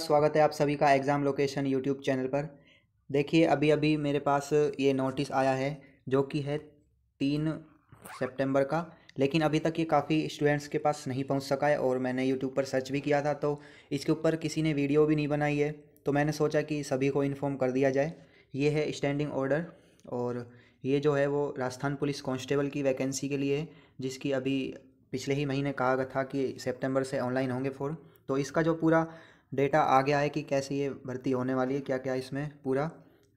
स्वागत है आप सभी का एग्ज़ाम लोकेशन यूट्यूब चैनल पर देखिए अभी अभी मेरे पास ये नोटिस आया है जो कि है तीन सितंबर का लेकिन अभी तक ये काफ़ी स्टूडेंट्स के पास नहीं पहुंच सका है और मैंने यूट्यूब पर सर्च भी किया था तो इसके ऊपर किसी ने वीडियो भी नहीं बनाई है तो मैंने सोचा कि सभी को इन्फॉर्म कर दिया जाए ये है स्टैंडिंग ऑर्डर और ये जो है वो राजस्थान पुलिस कॉन्स्टेबल की वैकेंसी के लिए जिसकी अभी पिछले ही महीने कहा था कि सेप्टेम्बर से ऑनलाइन होंगे फॉर्म तो इसका जो पूरा डेटा आ गया है कि कैसे ये भर्ती होने वाली है क्या क्या इसमें पूरा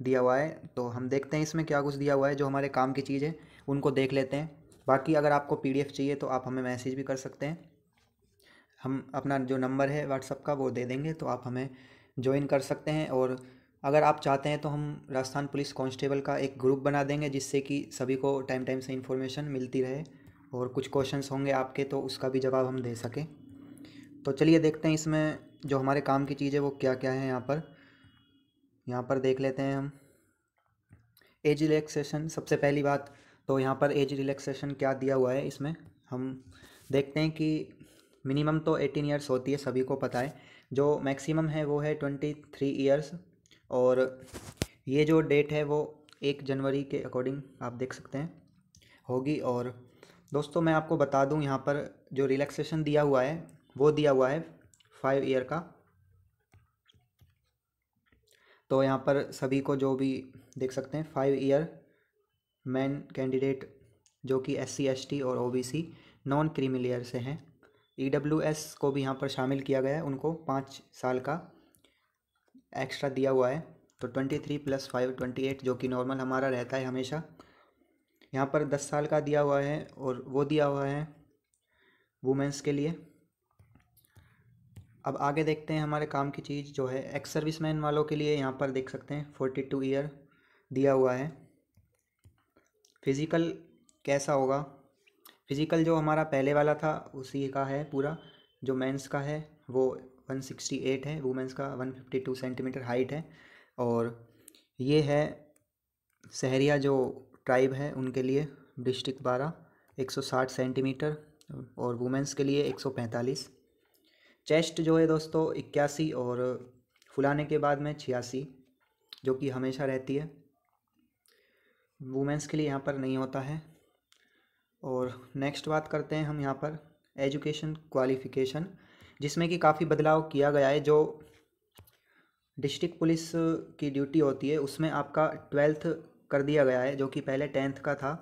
दिया हुआ है तो हम देखते हैं इसमें क्या कुछ दिया हुआ है जो हमारे काम की चीज़ है उनको देख लेते हैं बाकी अगर आपको पीडीएफ चाहिए तो आप हमें मैसेज भी कर सकते हैं हम अपना जो नंबर है व्हाट्सअप का वो दे देंगे तो आप हमें ज्वाइन कर सकते हैं और अगर आप चाहते हैं तो हम राजस्थान पुलिस कांस्टेबल का एक ग्रुप बना देंगे जिससे कि सभी को टाइम टाइम से इन्फॉर्मेशन मिलती रहे और कुछ क्वेश्चंस होंगे आपके तो उसका भी जवाब हम दे सकें तो चलिए देखते हैं इसमें जो हमारे काम की चीज़ है वो क्या क्या है यहाँ पर यहाँ पर देख लेते हैं हम एज रिलैक्सेशन सबसे पहली बात तो यहाँ पर एज रिलैक्सेशन क्या दिया हुआ है इसमें हम देखते हैं कि मिनिमम तो एटीन ईयर्स होती है सभी को पता है जो मैक्सिमम है वो है ट्वेंटी थ्री ईयर्स और ये जो डेट है वो एक जनवरी के अकॉर्डिंग आप देख सकते हैं होगी और दोस्तों मैं आपको बता दूं यहाँ पर जो रिलैक्सेशन दिया हुआ है वो दिया हुआ है फाइव ईयर का तो यहाँ पर सभी को जो भी देख सकते हैं फाइव ईयर मैन कैंडिडेट जो कि एस सी और ओ नॉन क्रीमी से हैं ई को भी यहाँ पर शामिल किया गया है उनको पाँच साल का एक्स्ट्रा दिया हुआ है तो twenty three plus five twenty eight जो कि नॉर्मल हमारा रहता है हमेशा यहाँ पर दस साल का दिया हुआ है और वो दिया हुआ है वुमेंस के लिए अब आगे देखते हैं हमारे काम की चीज़ जो है एक्स सर्विस मैन वालों के लिए यहाँ पर देख सकते हैं फोर्टी टू ईयर दिया हुआ है फिज़िकल कैसा होगा फिज़िकल जो हमारा पहले वाला था उसी का है पूरा जो मेंस का है वो वन सिक्सटी एट है वुमेंस का one fifty two centimetre height है और ये है सहरिया जो ट्राइब है उनके लिए डिस्ट्रिक्ट बारह एक सौ साठ सेंटीमीटर और वुमेंस के लिए एक सौ पैंतालीस चेस्ट जो है दोस्तों इक्यासी और फुलाने के बाद में छियासी जो कि हमेशा रहती है वुमेंस के लिए यहाँ पर नहीं होता है और नेक्स्ट बात करते हैं हम यहाँ पर एजुकेशन क्वालिफ़िकेशन जिसमें कि काफ़ी बदलाव किया गया है जो डिस्ट्रिक्ट पुलिस की ड्यूटी होती है उसमें आपका ट्वेल्थ कर दिया गया है जो कि पहले टेंथ का था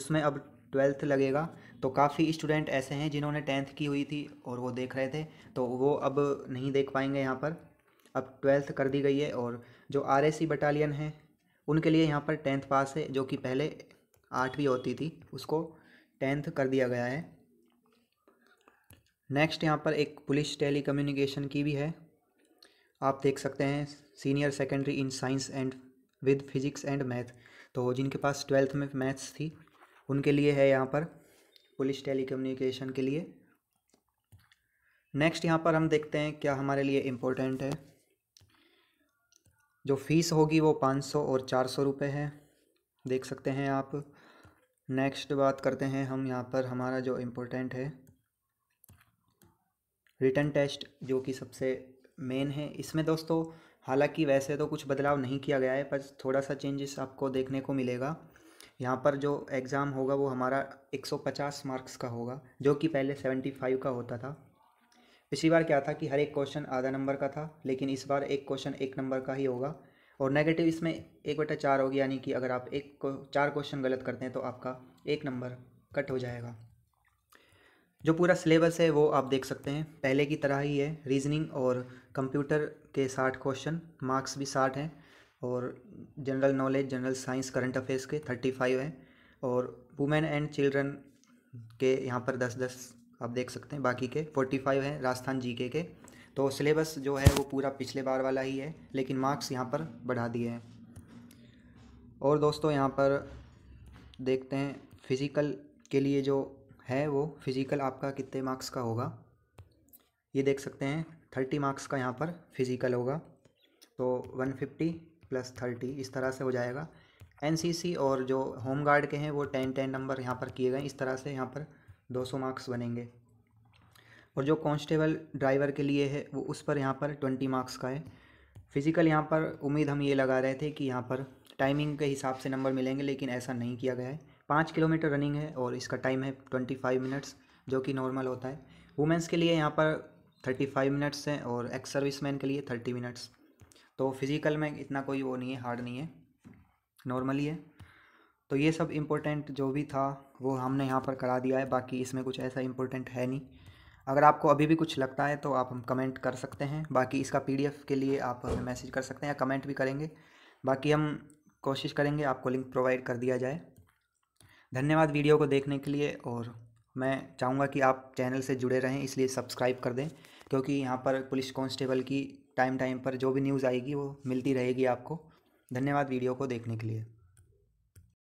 उसमें अब ट्वेल्थ लगेगा तो काफ़ी स्टूडेंट ऐसे हैं जिन्होंने टेंथ की हुई थी और वो देख रहे थे तो वो अब नहीं देख पाएंगे यहाँ पर अब ट्वेल्थ कर दी गई है और जो आर बटालियन है उनके लिए यहाँ पर टेंथ पास है जो कि पहले आठवीं होती थी उसको टेंथ कर दिया गया है नेक्स्ट यहाँ पर एक पुलिस टेली कम्युनिकेशन की भी है आप देख सकते हैं senior secondary in science and with physics and math तो जिनके पास ट्वेल्थ में मैथ्स थी उनके लिए है यहाँ पर पुलिस टेलीकम्युनिकेशन के लिए नेक्स्ट यहाँ पर हम देखते हैं क्या हमारे लिए इम्पोर्टेंट है जो फीस होगी वो पाँच सौ और चार सौ रुपये है देख सकते हैं आप नेक्स्ट बात करते हैं हम यहाँ पर हमारा जो इम्पोर्टेंट है रिटर्न टेस्ट जो कि सबसे मेन है इसमें दोस्तों हालांकि वैसे तो कुछ बदलाव नहीं किया गया है पर थोड़ा सा चेंजेस आपको देखने को मिलेगा यहाँ पर जो एग्ज़ाम होगा वो हमारा 150 मार्क्स का होगा जो कि पहले 75 का होता था पिछली बार क्या था कि हर एक क्वेश्चन आधा नंबर का था लेकिन इस बार एक क्वेश्चन एक नंबर का ही होगा और नेगेटिव इसमें एक बटा चार होगी यानी कि अगर आप एक को चार क्वेश्चन गलत करते हैं तो आपका एक नंबर कट हो जाएगा जो पूरा सिलेबस है वो आप देख सकते हैं पहले की तरह ही है रीजनिंग और कंप्यूटर के साठ क्वेश्चन मार्क्स भी साठ हैं और general knowledge general science current affairs के थर्टी फाइव हैं और वुमेन एंड चिल्ड्रन के यहाँ पर दस दस आप देख सकते हैं बाकी के फोर्टी फाइव हैं राजस्थान जी के तो सिलेबस जो है वो पूरा पिछले बार वाला ही है लेकिन मार्क्स यहाँ पर बढ़ा दिए हैं और दोस्तों यहाँ पर देखते हैं फिज़िकल के लिए जो है वो फिज़िकल आपका कितने मार्क्स का होगा ये देख सकते हैं थर्टी मार्क्स का यहाँ पर फिज़िकल होगा तो वन फिफ्टी प्लस थर्टी इस तरह से हो जाएगा एनसीसी और जो होम गार्ड के हैं वो टेन टेन नंबर यहाँ पर किए गए इस तरह से यहाँ पर दो सौ मार्क्स बनेंगे और जो कांस्टेबल ड्राइवर के लिए है वो उस पर यहाँ पर ट्वेंटी मार्क्स का है फिज़िकल यहाँ पर उम्मीद हम ये लगा रहे थे कि यहाँ पर टाइमिंग के हिसाब से नंबर मिलेंगे लेकिन ऐसा नहीं किया गया है पाँच किलोमीटर रनिंग है और इसका टाइम है ट्वेंटी फाइव मिनट्स जो कि नॉर्मल होता है वुमेंस के लिए यहाँ पर थर्टी फाइव मिनट्स हैं और एक्स सर्विस मैन के लिए थर्टी मिनट्स तो फिज़िकल में इतना कोई वो नहीं है हार्ड नहीं है नॉर्मली है तो ये सब इम्पोर्टेंट जो भी था वो हमने यहाँ पर करा दिया है बाकी इसमें कुछ ऐसा इम्पोर्टेंट है नहीं अगर आपको अभी भी कुछ लगता है तो आप हम कमेंट कर सकते हैं बाकी इसका पीडीएफ के लिए आप हमें मैसेज कर सकते हैं या कमेंट भी करेंगे बाकी हम कोशिश करेंगे आपको लिंक प्रोवाइड कर दिया जाए धन्यवाद वीडियो को देखने के लिए और मैं चाहूँगा कि आप चैनल से जुड़े रहें इसलिए सब्सक्राइब कर दें क्योंकि यहाँ पर पुलिस कांस्टेबल की टाइम टाइम पर जो भी न्यूज़ आएगी वो मिलती रहेगी आपको धन्यवाद वीडियो को देखने के लिए